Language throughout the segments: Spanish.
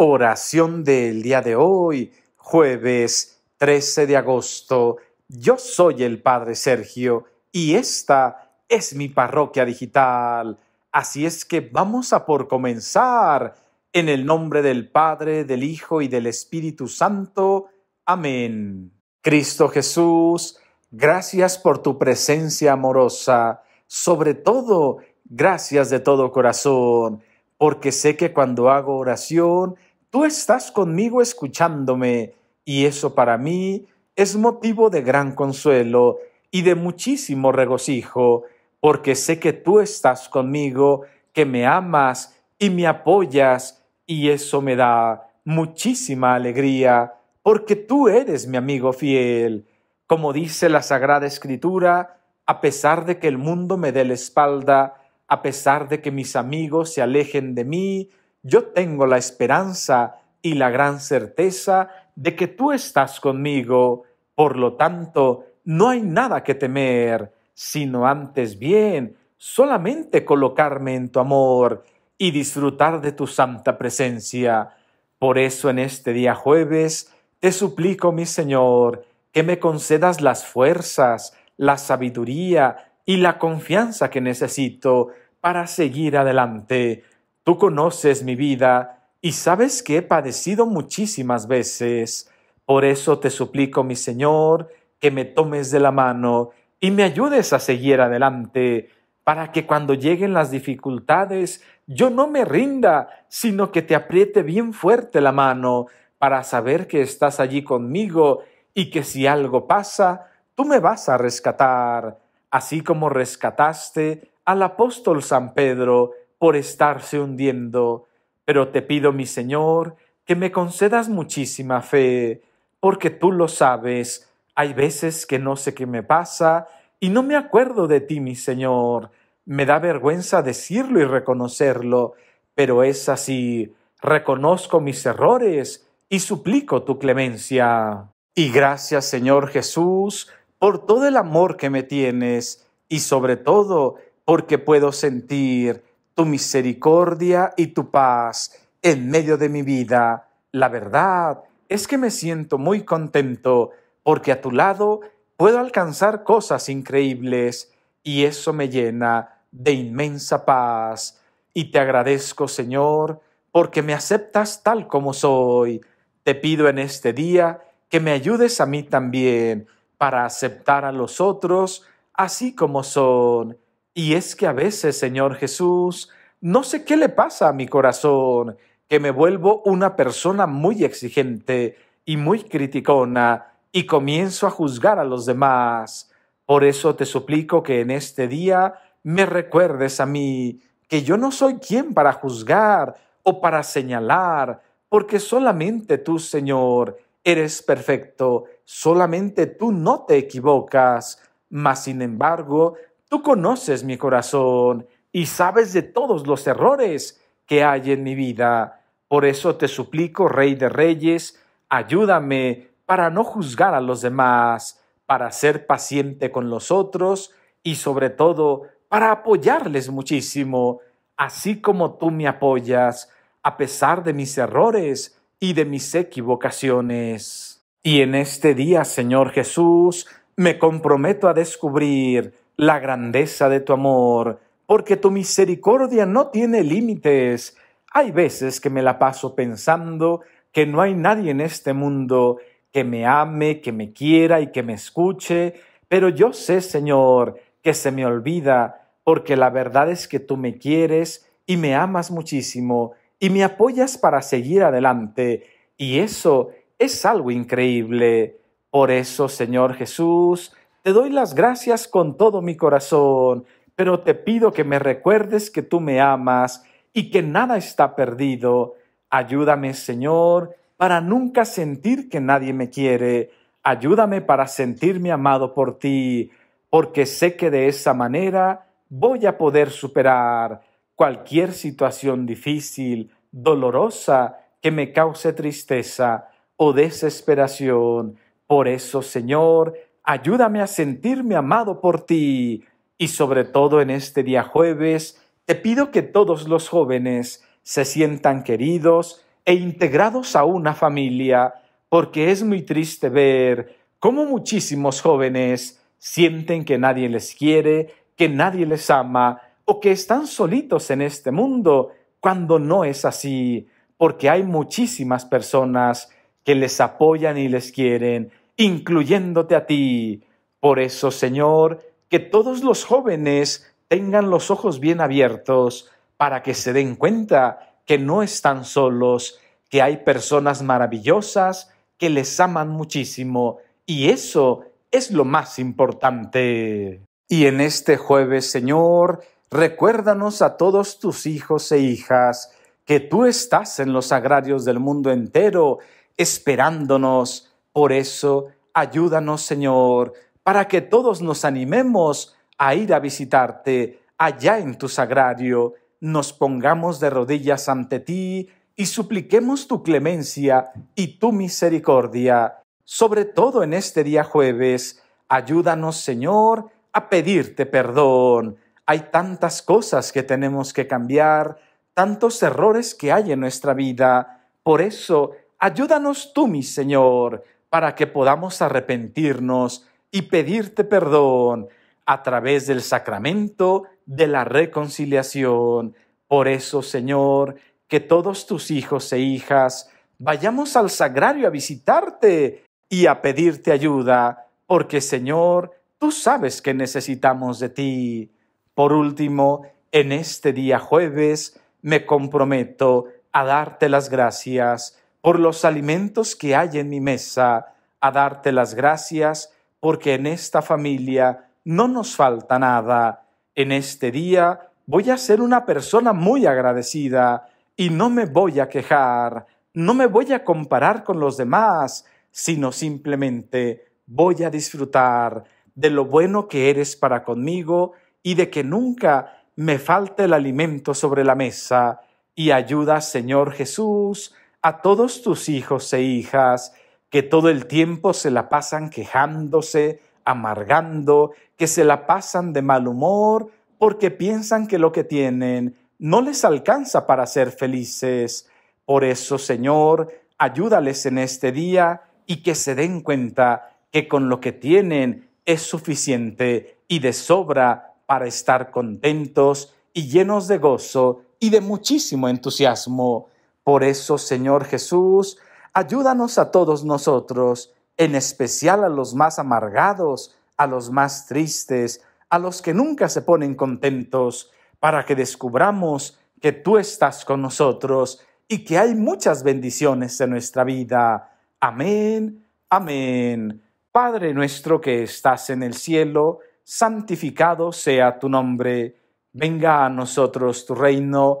Oración del día de hoy, jueves 13 de agosto. Yo soy el Padre Sergio y esta es mi parroquia digital. Así es que vamos a por comenzar. En el nombre del Padre, del Hijo y del Espíritu Santo. Amén. Cristo Jesús, gracias por tu presencia amorosa. Sobre todo, gracias de todo corazón, porque sé que cuando hago oración, Tú estás conmigo escuchándome y eso para mí es motivo de gran consuelo y de muchísimo regocijo, porque sé que tú estás conmigo, que me amas y me apoyas y eso me da muchísima alegría, porque tú eres mi amigo fiel. Como dice la Sagrada Escritura, a pesar de que el mundo me dé la espalda, a pesar de que mis amigos se alejen de mí, yo tengo la esperanza y la gran certeza de que tú estás conmigo, por lo tanto, no hay nada que temer, sino antes bien, solamente colocarme en tu amor y disfrutar de tu santa presencia. Por eso en este día jueves te suplico, mi Señor, que me concedas las fuerzas, la sabiduría y la confianza que necesito para seguir adelante, Tú conoces mi vida y sabes que he padecido muchísimas veces. Por eso te suplico, mi Señor, que me tomes de la mano y me ayudes a seguir adelante, para que cuando lleguen las dificultades yo no me rinda, sino que te apriete bien fuerte la mano, para saber que estás allí conmigo y que si algo pasa, tú me vas a rescatar, así como rescataste al apóstol San Pedro por estarse hundiendo, pero te pido, mi Señor, que me concedas muchísima fe, porque tú lo sabes, hay veces que no sé qué me pasa y no me acuerdo de ti, mi Señor. Me da vergüenza decirlo y reconocerlo, pero es así. Reconozco mis errores y suplico tu clemencia. Y gracias, Señor Jesús, por todo el amor que me tienes y sobre todo porque puedo sentir tu misericordia y tu paz en medio de mi vida. La verdad es que me siento muy contento porque a tu lado puedo alcanzar cosas increíbles y eso me llena de inmensa paz. Y te agradezco, Señor, porque me aceptas tal como soy. Te pido en este día que me ayudes a mí también para aceptar a los otros así como son y es que a veces, Señor Jesús, no sé qué le pasa a mi corazón, que me vuelvo una persona muy exigente y muy criticona y comienzo a juzgar a los demás. Por eso te suplico que en este día me recuerdes a mí que yo no soy quien para juzgar o para señalar, porque solamente tú, Señor, eres perfecto, solamente tú no te equivocas, mas sin embargo Tú conoces mi corazón y sabes de todos los errores que hay en mi vida. Por eso te suplico, Rey de Reyes, ayúdame para no juzgar a los demás, para ser paciente con los otros y sobre todo para apoyarles muchísimo, así como tú me apoyas, a pesar de mis errores y de mis equivocaciones. Y en este día, Señor Jesús, me comprometo a descubrir la grandeza de tu amor, porque tu misericordia no tiene límites. Hay veces que me la paso pensando que no hay nadie en este mundo que me ame, que me quiera y que me escuche, pero yo sé, Señor, que se me olvida, porque la verdad es que tú me quieres y me amas muchísimo y me apoyas para seguir adelante. Y eso es algo increíble. Por eso, Señor Jesús, te doy las gracias con todo mi corazón, pero te pido que me recuerdes que tú me amas y que nada está perdido. Ayúdame, Señor, para nunca sentir que nadie me quiere. Ayúdame para sentirme amado por ti, porque sé que de esa manera voy a poder superar cualquier situación difícil, dolorosa, que me cause tristeza o desesperación. Por eso, Señor, ayúdame a sentirme amado por ti. Y sobre todo en este día jueves, te pido que todos los jóvenes se sientan queridos e integrados a una familia, porque es muy triste ver cómo muchísimos jóvenes sienten que nadie les quiere, que nadie les ama o que están solitos en este mundo, cuando no es así, porque hay muchísimas personas que les apoyan y les quieren, incluyéndote a ti. Por eso, Señor, que todos los jóvenes tengan los ojos bien abiertos para que se den cuenta que no están solos, que hay personas maravillosas que les aman muchísimo y eso es lo más importante. Y en este jueves, Señor, recuérdanos a todos tus hijos e hijas que tú estás en los agrarios del mundo entero esperándonos por eso, ayúdanos, Señor, para que todos nos animemos a ir a visitarte allá en tu sagrario, nos pongamos de rodillas ante ti y supliquemos tu clemencia y tu misericordia, sobre todo en este día jueves. Ayúdanos, Señor, a pedirte perdón. Hay tantas cosas que tenemos que cambiar, tantos errores que hay en nuestra vida. Por eso, ayúdanos tú, mi Señor, para que podamos arrepentirnos y pedirte perdón a través del sacramento de la reconciliación. Por eso, Señor, que todos tus hijos e hijas vayamos al sagrario a visitarte y a pedirte ayuda, porque, Señor, tú sabes que necesitamos de ti. Por último, en este día jueves me comprometo a darte las gracias por los alimentos que hay en mi mesa, a darte las gracias, porque en esta familia no nos falta nada. En este día voy a ser una persona muy agradecida y no me voy a quejar, no me voy a comparar con los demás, sino simplemente voy a disfrutar de lo bueno que eres para conmigo y de que nunca me falte el alimento sobre la mesa. Y ayuda, Señor Jesús, a todos tus hijos e hijas que todo el tiempo se la pasan quejándose, amargando, que se la pasan de mal humor porque piensan que lo que tienen no les alcanza para ser felices. Por eso, Señor, ayúdales en este día y que se den cuenta que con lo que tienen es suficiente y de sobra para estar contentos y llenos de gozo y de muchísimo entusiasmo. Por eso, Señor Jesús, ayúdanos a todos nosotros, en especial a los más amargados, a los más tristes, a los que nunca se ponen contentos, para que descubramos que tú estás con nosotros y que hay muchas bendiciones en nuestra vida. Amén, amén. Padre nuestro que estás en el cielo, santificado sea tu nombre. Venga a nosotros tu reino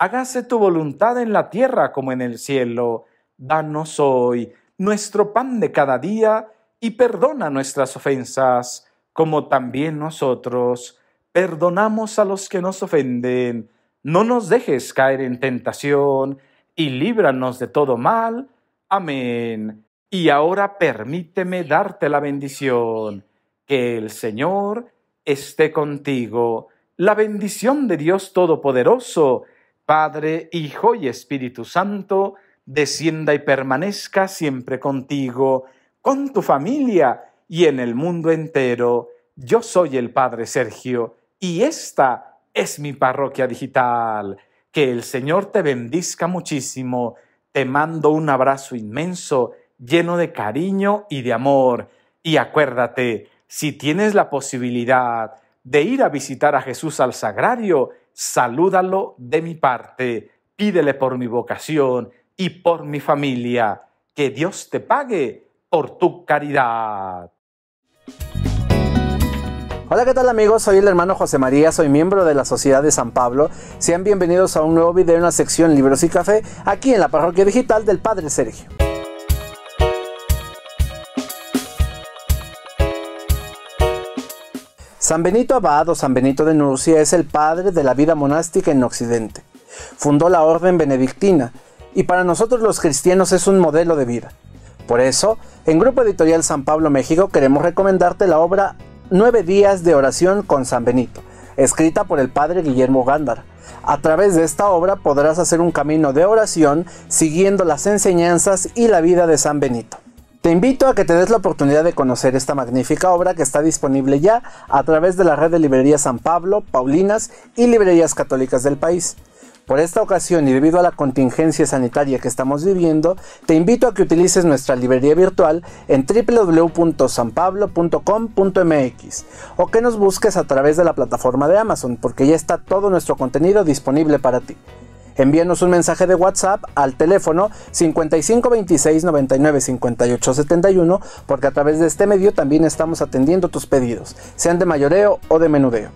hágase tu voluntad en la tierra como en el cielo. Danos hoy nuestro pan de cada día y perdona nuestras ofensas, como también nosotros perdonamos a los que nos ofenden. No nos dejes caer en tentación y líbranos de todo mal. Amén. Y ahora permíteme darte la bendición. Que el Señor esté contigo. La bendición de Dios Todopoderoso, Padre, Hijo y Espíritu Santo, descienda y permanezca siempre contigo, con tu familia y en el mundo entero. Yo soy el Padre Sergio y esta es mi parroquia digital. Que el Señor te bendiga muchísimo. Te mando un abrazo inmenso, lleno de cariño y de amor. Y acuérdate, si tienes la posibilidad de ir a visitar a Jesús al sagrario, salúdalo de mi parte, pídele por mi vocación y por mi familia. Que Dios te pague por tu caridad. Hola, ¿qué tal amigos? Soy el hermano José María, soy miembro de la Sociedad de San Pablo. Sean bienvenidos a un nuevo video en la sección Libros y Café, aquí en la parroquia digital del Padre Sergio. San Benito Abad o San Benito de Nurcia es el padre de la vida monástica en Occidente. Fundó la orden benedictina y para nosotros los cristianos es un modelo de vida. Por eso, en Grupo Editorial San Pablo México queremos recomendarte la obra Nueve días de oración con San Benito, escrita por el padre Guillermo Gándara. A través de esta obra podrás hacer un camino de oración siguiendo las enseñanzas y la vida de San Benito. Te invito a que te des la oportunidad de conocer esta magnífica obra que está disponible ya a través de la red de librerías San Pablo, Paulinas y librerías católicas del país. Por esta ocasión y debido a la contingencia sanitaria que estamos viviendo, te invito a que utilices nuestra librería virtual en www.sanpablo.com.mx o que nos busques a través de la plataforma de Amazon porque ya está todo nuestro contenido disponible para ti. Envíanos un mensaje de WhatsApp al teléfono 5526 99 porque a través de este medio también estamos atendiendo tus pedidos, sean de mayoreo o de menudeo.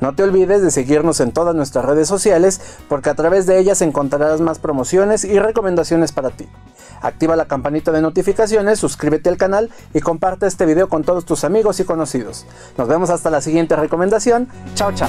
No te olvides de seguirnos en todas nuestras redes sociales porque a través de ellas encontrarás más promociones y recomendaciones para ti. Activa la campanita de notificaciones, suscríbete al canal y comparte este video con todos tus amigos y conocidos. Nos vemos hasta la siguiente recomendación. Chao, chao.